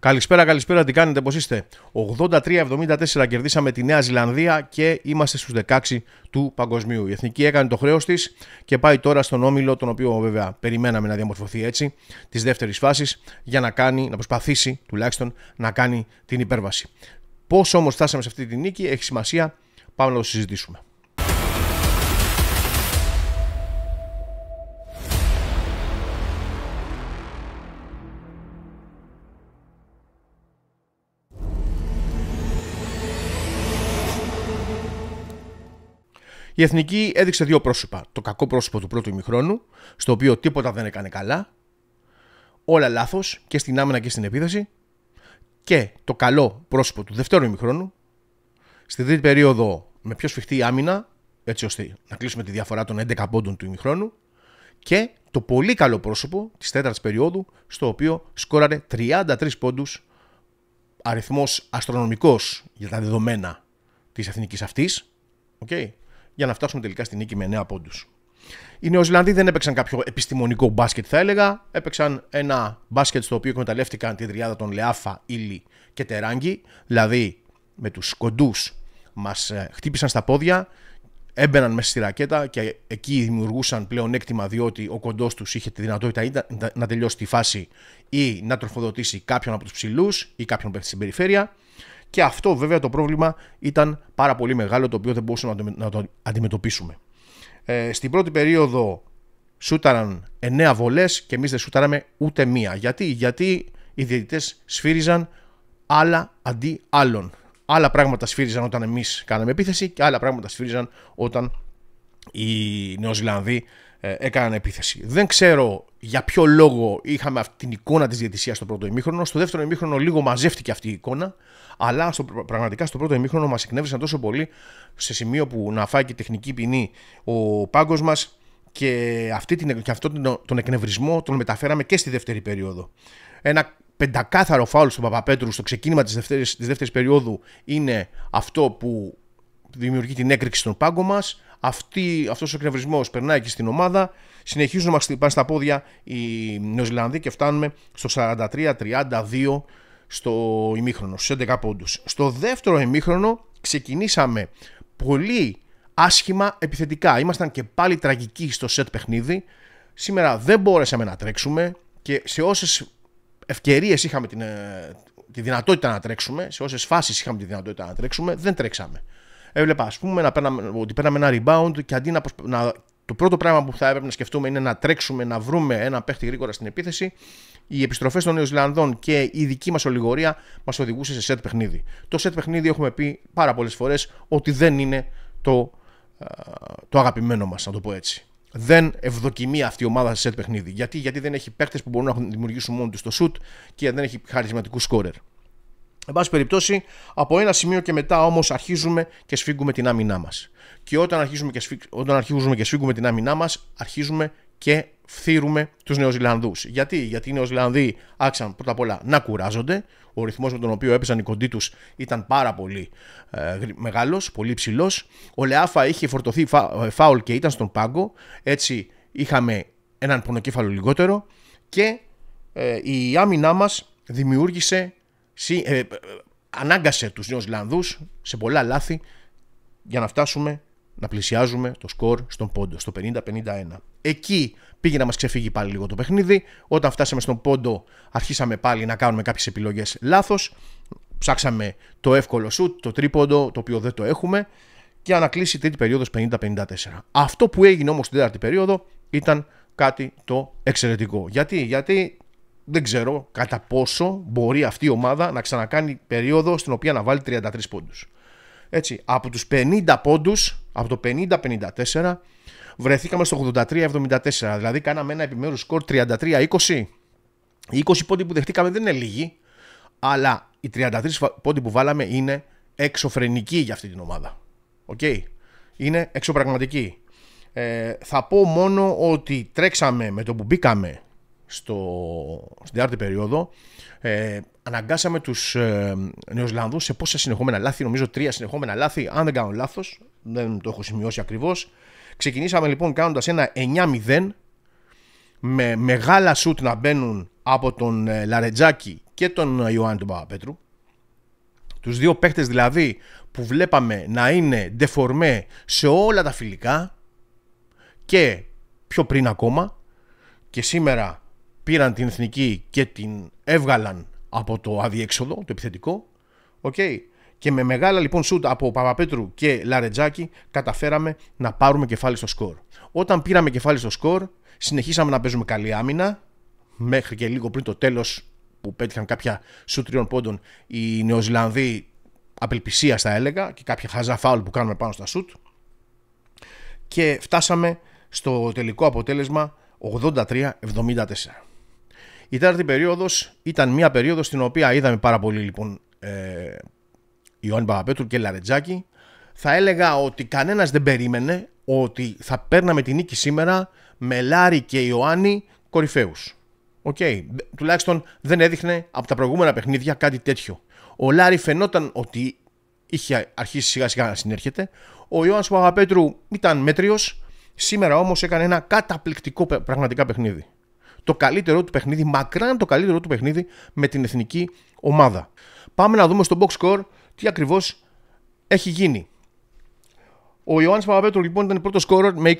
Καλησπέρα, καλησπέρα, τι κάνετε, πώς είστε. 83-74 κερδίσαμε τη Νέα Ζηλανδία και είμαστε στους 16 του παγκοσμίου. Η εθνική έκανε το χρέος της και πάει τώρα στον όμιλο, τον οποίο βέβαια περιμέναμε να διαμορφωθεί έτσι, της δεύτερης φάσης, για να, κάνει, να προσπαθήσει τουλάχιστον να κάνει την υπέρβαση. Πώς όμως φτάσαμε σε αυτή τη νίκη έχει σημασία, πάμε να το συζητήσουμε. Η εθνική έδειξε δύο πρόσωπα. Το κακό πρόσωπο του πρώτου ημιχρόνου, στο οποίο τίποτα δεν έκανε καλά. Όλα λάθος και στην άμυνα και στην επίθεση. Και το καλό πρόσωπο του δεύτερου ημιχρόνου. Στη τρίτη περίοδο με πιο σφιχτή άμυνα, έτσι ώστε να κλείσουμε τη διαφορά των 11 πόντων του ημιχρόνου. Και το πολύ καλό πρόσωπο της τέταρτης περίοδου, στο οποίο σκόραρε 33 πόντους. αριθμός αστρονομικός για τα δεδομένα της εθνικής αυτής. Okay για να φτάσουμε τελικά στη νίκη με 9 πόντους. Οι Νεοζηλανδοί δεν έπαιξαν κάποιο επιστημονικό μπάσκετ, θα έλεγα. Έπαιξαν ένα μπάσκετ στο οποίο εκμεταλλεύτηκαν τη τριάδα των Λεάφα, Ήλι και Τεράγκη. Δηλαδή, με τους κοντούς μας ε, χτύπησαν στα πόδια, έμπαιναν μέσα στη ρακέτα και εκεί δημιουργούσαν πλέον έκτημα διότι ο κοντός τους είχε τη δυνατότητα ή να τελειώσει τη φάση ή να τροφοδοτήσει κάποιον από τους ψηλούς ή κάποιον που στην περιφέρεια. Και αυτό βέβαια το πρόβλημα ήταν πάρα πολύ μεγάλο το οποίο δεν μπορούσαμε να το αντιμετωπίσουμε. Ε, στην πρώτη περίοδο σούταραν 9 βολές και εμείς δεν σούταραμε ούτε μία. Γιατί, Γιατί οι διαιτητές σφύριζαν άλλα αντί άλλων. Άλλα πράγματα σφύριζαν όταν εμείς κάναμε επίθεση και άλλα πράγματα σφύριζαν όταν οι Νεοζηλανδοί ε, έκαναν επίθεση. Δεν ξέρω για ποιο λόγο είχαμε αυτή την εικόνα της διαιτησίας στο πρώτο ημίχρονο. Στο δεύτερο ημίχρονο λίγο μαζεύτηκε αυτή η εικόνα. Αλλά στο, πραγματικά στο πρώτο ημίχρονο μας εκνεύρισαν τόσο πολύ σε σημείο που να φάει και τεχνική ποινή ο πάγκος μας και, και αυτόν τον, εκνευρισμό τον μεταφέραμε και στη δεύτερη περίοδο. Ένα πεντακάθαρο φάουλ στον Παπαπέτρου στο ξεκίνημα της δεύτερης της δεύτερης περίοδου είναι αυτό που δημιουργεί την έκρηξη στον πάγκο μας αυτή, αυτός ο εκνευρισμός περνάει και στην ομάδα, συνεχίζουν να μας χτυπάνε στα πόδια οι Νεοζηλανδοί και φτάνουμε στο 43-32 στο ημίχρονο, στους 11 πόντους. Στο δεύτερο ημίχρονο ξεκινήσαμε πολύ άσχημα επιθετικά. Ήμασταν και πάλι τραγικοί στο σετ παιχνίδι. Σήμερα δεν μπόρεσαμε να τρέξουμε και σε όσες ευκαιρίες είχαμε την, ε, τη δυνατότητα να τρέξουμε, σε όσες φάσεις είχαμε τη δυνατότητα να τρέξουμε, δεν τρέξαμε. Έβλεπα, ας πούμε, να ότι παίρναμε ένα rebound και αντί να, το πρώτο πράγμα που θα έπρεπε να σκεφτούμε είναι να τρέξουμε, να βρούμε ένα παίχτη γρήγορα στην επίθεση. Οι επιστροφές των Ιωσλανδών και η δική μας ολιγορία μας οδηγούσε σε σετ παιχνίδι. Το σετ παιχνίδι έχουμε πει πάρα πολλές φορές ότι δεν είναι το, ε, το αγαπημένο μας, να το πω έτσι. Δεν ευδοκιμεί αυτή η ομάδα σε σετ παιχνίδι. Γιατί, Γιατί δεν έχει παίχτες που μπορούν να δημιουργήσουν μόνο τους το σουτ και δεν έχει χαρισματικούς σκόρερ. Εν πάση περιπτώσει, από ένα σημείο και μετά όμως αρχίζουμε και σφίγγουμε την άμυνά μας. Και όταν αρχίζουμε και, σφίγ... όταν αρχίζουμε και σφίγγουμε την άμυνά μας, αρχίζουμε και φθύρουμε τους Νεοζηλανδούς. Γιατί? Γιατί οι Νεοζηλανδοί άξαν πρώτα απ' όλα να κουράζονται. Ο ρυθμός με τον οποίο έπεσαν οι κοντοί τους ήταν πάρα πολύ ε, μεγάλος, πολύ ψηλός. Ο Λεάφα είχε φορτωθεί φα... Ε, φάουλ και ήταν στον πάγκο. Έτσι είχαμε έναν πονοκέφαλο λιγότερο. Και ε, η άμυνά μας δημιούργησε ε, ε, ανάγκασε τους Νεοζηλανδούς σε πολλά λάθη για να φτάσουμε να πλησιάζουμε το σκορ στον πόντο, στο 50-51. Εκεί πήγε να μας ξεφύγει πάλι λίγο το παιχνίδι. Όταν φτάσαμε στον πόντο αρχίσαμε πάλι να κάνουμε κάποιες επιλογές λάθος. Ψάξαμε το εύκολο σουτ, το τρίποντο, το οποίο δεν το έχουμε και ανακλείσει τρίτη περίοδος 50-54. Αυτό που έγινε όμως στην τέταρτη περίοδο ήταν κάτι το εξαιρετικό. Γιατί, γιατί δεν ξέρω κατά πόσο μπορεί αυτή η ομάδα να ξανακάνει περίοδο στην οποία να βάλει 33 πόντους. Έτσι, από τους 50 πόντους, από το 50-54, βρεθήκαμε στο 83-74. Δηλαδή κάναμε ένα επιμέρους σκορ 33-20. Οι 20 πόντοι που δεχτήκαμε δεν είναι λίγοι, αλλά οι 33 πόντοι που βάλαμε είναι εξωφρενικοί για αυτή την ομάδα. Οκ. Okay. Είναι εξωπραγματικοί. Ε, θα πω μόνο ότι τρέξαμε με το που μπήκαμε στο, στην περίοδο ε, αναγκάσαμε τους ε, σε πόσα συνεχόμενα λάθη, νομίζω τρία συνεχόμενα λάθη, αν δεν κάνω λάθος, δεν το έχω σημειώσει ακριβώς. Ξεκινήσαμε λοιπόν κάνοντας ένα 9-0 με μεγάλα σουτ να μπαίνουν από τον ε, Λαρετζάκη και τον ε, Ιωάννη τον Παπαπέτρου. Τους δύο παίχτες δηλαδή που βλέπαμε να είναι ντεφορμέ σε όλα τα φιλικά και πιο πριν ακόμα και σήμερα πήραν την εθνική και την έβγαλαν από το αδιέξοδο, το επιθετικό. Okay. Και με μεγάλα λοιπόν σουτ από Παπαπέτρου και Λαρετζάκη καταφέραμε να πάρουμε κεφάλι στο σκορ. Όταν πήραμε κεφάλι στο σκορ, συνεχίσαμε να παίζουμε καλή άμυνα μέχρι και λίγο πριν το τέλος, που πέτυχαν κάποια σουτ τριών πόντων οι Νεοζηλανδοί απελπισία θα έλεγα και κάποια χαζά φάουλ που κάνουμε πάνω στα σουτ και φτάσαμε στο τελικό αποτέλεσμα 83-74. Η τέταρτη περίοδος ήταν μια περίοδος στην οποία είδαμε πάρα πολύ λοιπόν ε, Ιωάννη Παπαπέτρου και Λαρετζάκη. Θα έλεγα ότι κανένας δεν περίμενε ότι θα παίρναμε την νίκη σήμερα με Λάρη και Ιωάννη κορυφαίους. Οκ, τουλάχιστον δεν έδειχνε από τα προηγούμενα παιχνίδια κάτι τέτοιο. Ο Λάρη φαινόταν ότι είχε αρχίσει σιγά σιγά να συνέρχεται. Ο Ιωάννης Παπαπέτρου ήταν μέτριος. Σήμερα όμως έκανε ένα καταπληκτικό πραγματικά παιχνίδι το καλύτερό του παιχνίδι, μακράν το καλύτερό του παιχνίδι με την εθνική ομάδα. Πάμε να δούμε στο box score τι ακριβώς έχει γίνει. Ο Ιωάννης Παπαπέτρου λοιπόν ήταν πρώτο scorer με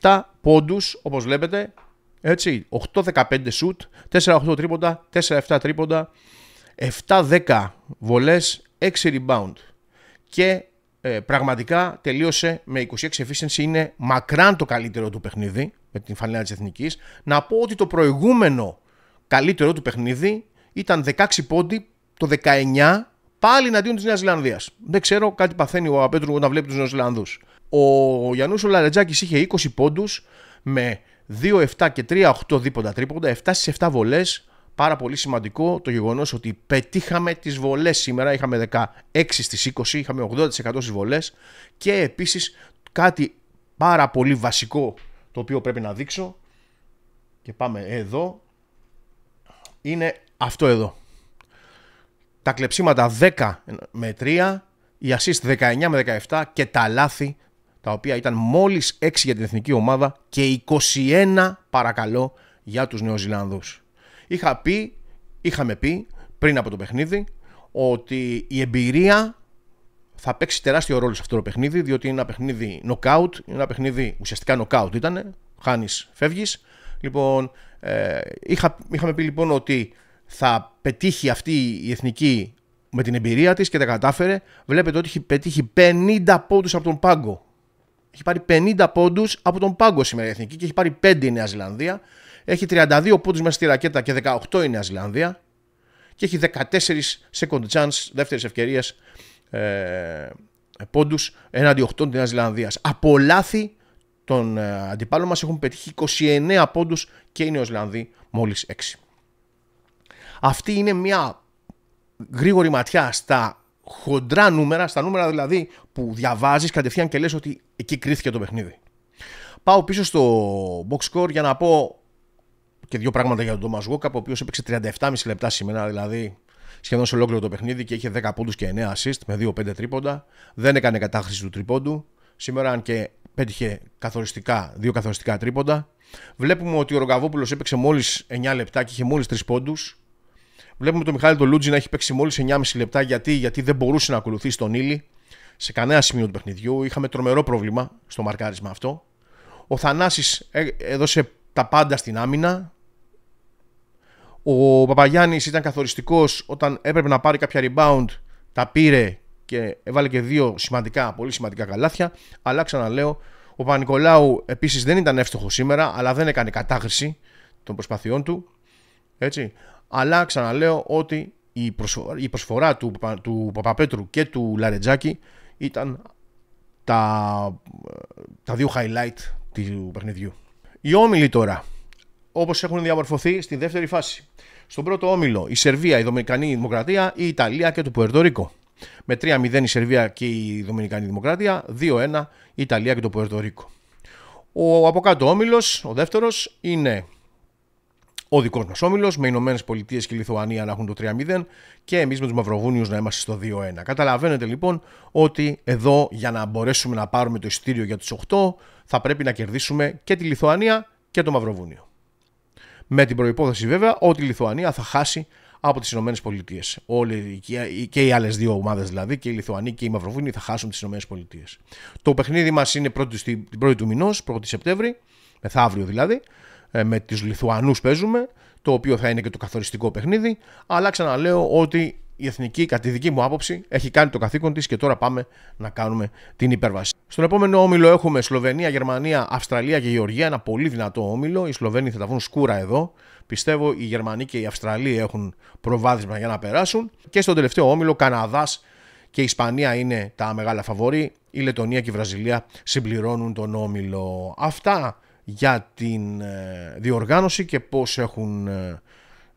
27 πόντους, όπως βλέπετε. Έτσι, 8-15 σουτ, 4-8 τρίποντα, 4-7 τρίποντα, 7-10 βολές, 6 rebound. Και ε, πραγματικά τελείωσε με 26 efficiency, είναι μακράν το καλύτερο του παιχνίδι με την φανέλα της Εθνικής. Να πω ότι το προηγούμενο καλύτερο του παιχνίδι ήταν 16 πόντι το 19 πάλι εναντίον της Νέας Ζηλανδίας. Δεν ξέρω, κάτι παθαίνει ο Απέτρου όταν βλέπει τους Ζηλανδού. Ο Γιάννους Λαρετζάκης είχε 20 πόντους με 2-7 και 3-8 δίποντα τρίποντα, 7 στι 7 βολές. Πάρα πολύ σημαντικό το γεγονός ότι πετύχαμε τις βολές σήμερα. Είχαμε 16 στι 20, είχαμε 80% στις βολές και επίσης κάτι πάρα πολύ βασικό το οποίο πρέπει να δείξω και πάμε εδώ είναι αυτό εδώ τα κλεψίματα 10 με 3 η assist 19 με 17 και τα λάθη τα οποία ήταν μόλις 6 για την εθνική ομάδα και 21 παρακαλώ για τους Νεοζηλανδούς. Είχα πει, είχαμε πει πριν από το παιχνίδι ότι η εμπειρία θα παίξει τεράστιο ρόλο σε αυτό το παιχνίδι, διότι είναι ένα παιχνίδι knockout, είναι ένα παιχνίδι ουσιαστικά knockout ήταν, Χάνεις, φεύγεις. Λοιπόν, ε, είχα, είχαμε πει λοιπόν ότι θα πετύχει αυτή η εθνική με την εμπειρία της και τα κατάφερε. Βλέπετε ότι έχει πετύχει 50 πόντους από τον Πάγκο. Έχει πάρει 50 πόντους από τον Πάγκο σήμερα η εθνική και έχει πάρει 5 η Νέα Ζηλανδία. Έχει 32 πόντους μέσα στη ρακέτα και 18 η Νέα Ζηλανδία. Και έχει 14 second chance, δεύτερε ευκαιρίε ε, πόντους έναντι 8 Νέας Ζηλανδίας. Από λάθη των ε, αντιπάλων μας έχουν πετύχει 29 πόντους και είναι οι Νεοζηλανδοί μόλις 6. Αυτή είναι μια γρήγορη ματιά στα χοντρά νούμερα, στα νούμερα δηλαδή που διαβάζεις κατευθείαν και λες ότι εκεί κρίθηκε το παιχνίδι. Πάω πίσω στο box score για να πω και δύο πράγματα για τον Τόμα Γουόκα, ο οποίος έπαιξε 37,5 λεπτά σήμερα, δηλαδή σχεδόν σε ολόκληρο το παιχνίδι και είχε 10 πόντους και 9 assist με 2-5 τρίποντα. Δεν έκανε κατάχρηση του τρίποντου. Σήμερα, αν και πέτυχε καθοριστικά, δύο καθοριστικά τρίποντα. Βλέπουμε ότι ο Ρογκαβόπουλο έπαιξε μόλις 9 λεπτά και είχε μόλις 3 πόντους. Βλέπουμε τον Μιχάλη του Λούτζι να έχει παίξει μόλις 9,5 λεπτά γιατί, γιατί δεν μπορούσε να ακολουθήσει τον ήλι σε κανένα σημείο του παιχνιδιού. Είχαμε τρομερό πρόβλημα στο μαρκάρισμα αυτό. Ο Θανάσης ε, έδωσε τα πάντα στην άμυνα. Ο Παπαγιάννης ήταν καθοριστικός όταν έπρεπε να πάρει κάποια rebound. Τα πήρε και έβαλε και δύο σημαντικά, πολύ σημαντικά καλάθια. Αλλά ξαναλέω, ο Νικολάου επίσης δεν ήταν εύστοχο σήμερα, αλλά δεν έκανε κατάχρηση των προσπαθειών του. Έτσι. Αλλά ξαναλέω ότι η προσφορά, η προσφορά του, του Παπαπέτρου και του Λαρετζάκη ήταν τα, τα δύο highlight του παιχνιδιού. Οι όμιλοι τώρα όπως έχουν διαμορφωθεί στη δεύτερη φάση. Στον πρώτο όμιλο η Σερβία, η Δομινικανή Δημοκρατία, η Ιταλία και το Πουερτορίκο. Με 3-0 η Σερβία και η Δομινικανή Δημοκρατία, 2-1 η Ιταλία και το Πουερτορίκο. Ο από κάτω όμιλος, ο δεύτερος, είναι ο δικός μας όμιλος, με Ηνωμένες Πολιτείες και Λιθουανία να έχουν το 3-0 και εμείς με τους Μαυροβούνιους να είμαστε στο 2-1. Καταλαβαίνετε λοιπόν ότι εδώ για να μπορέσουμε να πάρουμε το ειστήριο για τους 8 θα πρέπει να κερδίσουμε και τη Λιθουανία και το Μαυροβούνιο. Με την προπόθεση βέβαια ότι η Λιθουανία θα χάσει από τις ΗΠΑ. Όλοι και οι άλλες δύο ομάδες δηλαδή, και οι Λιθουανοί και οι Μαυροβούνοι, θα χάσουν τις ΗΠΑ. Το παιχνίδι μας είναι την πρώτη του μηνός, 1η Σεπτέμβρη, μεθαύριο δηλαδή. Ε, με τους Λιθουανούς παίζουμε, το οποίο θα είναι και το καθοριστικό παιχνίδι. Αλλά ξαναλέω ότι η εθνική, κατά τη δική μου άποψη, έχει κάνει το καθήκον της και τώρα πάμε να κάνουμε την υπέρβαση. Στον επόμενο όμιλο έχουμε Σλοβενία, Γερμανία, Αυστραλία και Γεωργία. Ένα πολύ δυνατό όμιλο. Οι Σλοβαίνοι θα τα βγουν σκούρα εδώ. Πιστεύω οι Γερμανοί και οι Αυστραλοί έχουν προβάδισμα για να περάσουν. Και στον τελευταίο όμιλο, Καναδάς και Ισπανία είναι τα μεγάλα φαβορή. Η Λετωνία και η Βραζιλία συμπληρώνουν τον όμιλο. Αυτά για την ε, διοργάνωση και πώς έχουν ε,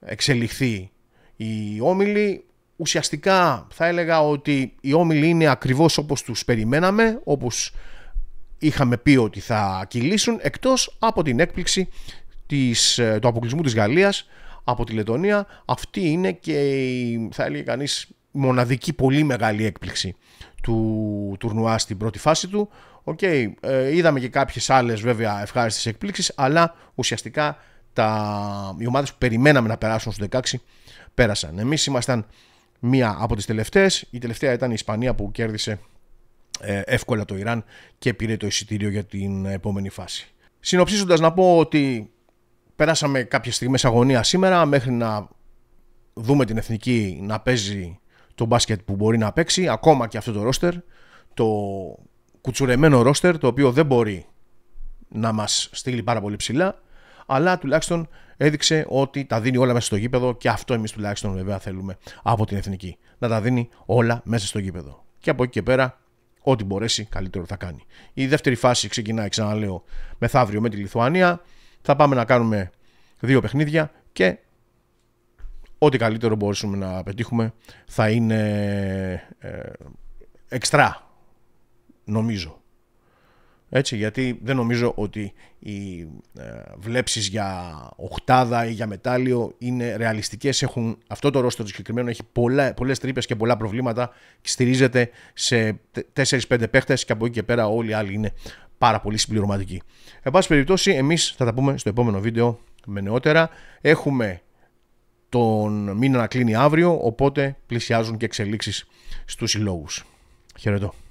εξελιχθεί οι όμιλοι ουσιαστικά θα έλεγα ότι οι όμιλοι είναι ακριβώς όπως τους περιμέναμε, όπως είχαμε πει ότι θα κυλήσουν, εκτός από την έκπληξη της, ε, του αποκλεισμού της Γαλλίας από τη Λετωνία. Αυτή είναι και η, θα έλεγε κανείς μοναδική πολύ μεγάλη έκπληξη του τουρνουά στην πρώτη φάση του. Οκ, okay, ε, είδαμε και κάποιες άλλες βέβαια ευχάριστες εκπλήξεις, αλλά ουσιαστικά τα, οι ομάδες που περιμέναμε να περάσουν στο 16 πέρασαν. Εμείς ήμασταν μία από τις τελευταίες. Η τελευταία ήταν η Ισπανία που κέρδισε ε, εύκολα το Ιράν και πήρε το εισιτήριο για την επόμενη φάση. Συνοψίζοντας να πω ότι περάσαμε κάποιες στιγμές αγωνία σήμερα μέχρι να δούμε την εθνική να παίζει το μπάσκετ που μπορεί να παίξει ακόμα και αυτό το ρόστερ το κουτσουρεμένο ρόστερ το οποίο δεν μπορεί να μας στείλει πάρα πολύ ψηλά αλλά τουλάχιστον έδειξε ότι τα δίνει όλα μέσα στο γήπεδο και αυτό εμείς τουλάχιστον βέβαια θέλουμε από την εθνική. Να τα δίνει όλα μέσα στο γήπεδο. Και από εκεί και πέρα, ό,τι μπορέσει καλύτερο θα κάνει. Η δεύτερη φάση ξεκινάει, ξαναλέω, μεθαύριο με τη Λιθουανία. Θα πάμε να κάνουμε δύο παιχνίδια και ό,τι καλύτερο μπορούμε να πετύχουμε θα είναι ε, ε, εξτρά, νομίζω. Έτσι, γιατί δεν νομίζω ότι οι ε, βλέψεις για οχτάδα ή για μετάλλιο είναι ρεαλιστικές. αυτό το ρόστο του συγκεκριμένο έχει πολλέ πολλές και πολλά προβλήματα και στηρίζεται σε 4-5 παίχτες και από εκεί και πέρα όλοι οι άλλοι είναι πάρα πολύ συμπληρωματικοί. Εν πάση περιπτώσει, εμείς θα τα πούμε στο επόμενο βίντεο με νεότερα. Έχουμε τον μήνα να κλείνει αύριο, οπότε πλησιάζουν και εξελίξεις στους συλλόγους. Χαιρετώ.